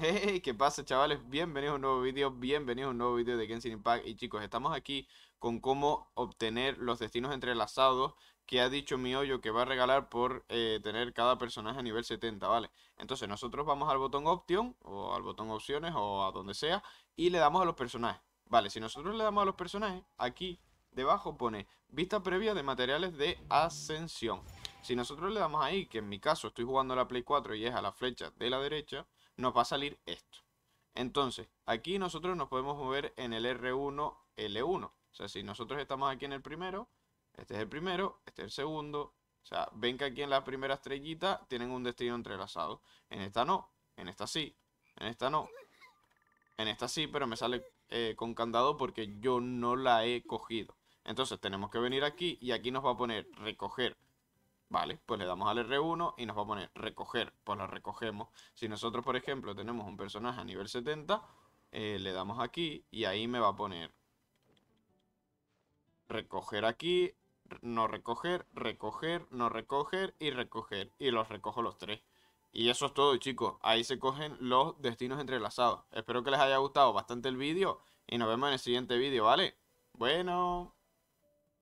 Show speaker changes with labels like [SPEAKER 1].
[SPEAKER 1] Hey, ¿qué pasa chavales? Bienvenidos a un nuevo vídeo, bienvenidos a un nuevo vídeo de Genshin Impact Y chicos, estamos aquí con cómo obtener los destinos entrelazados Que ha dicho mi hoyo que va a regalar por eh, tener cada personaje a nivel 70, ¿vale? Entonces nosotros vamos al botón Option, o al botón Opciones, o a donde sea Y le damos a los personajes Vale, si nosotros le damos a los personajes, aquí debajo pone Vista previa de materiales de ascensión Si nosotros le damos ahí, que en mi caso estoy jugando a la Play 4 y es a la flecha de la derecha nos va a salir esto. Entonces, aquí nosotros nos podemos mover en el R1, L1. O sea, si nosotros estamos aquí en el primero, este es el primero, este es el segundo. O sea, ven que aquí en la primera estrellita tienen un destino entrelazado. En esta no, en esta sí, en esta no. En esta sí, pero me sale eh, con candado porque yo no la he cogido. Entonces tenemos que venir aquí y aquí nos va a poner recoger Vale, pues le damos al R1 y nos va a poner recoger, pues lo recogemos. Si nosotros, por ejemplo, tenemos un personaje a nivel 70, eh, le damos aquí y ahí me va a poner recoger aquí, no recoger, recoger, no recoger y recoger. Y los recojo los tres. Y eso es todo, chicos. Ahí se cogen los destinos entrelazados. Espero que les haya gustado bastante el vídeo y nos vemos en el siguiente vídeo, ¿vale? Bueno...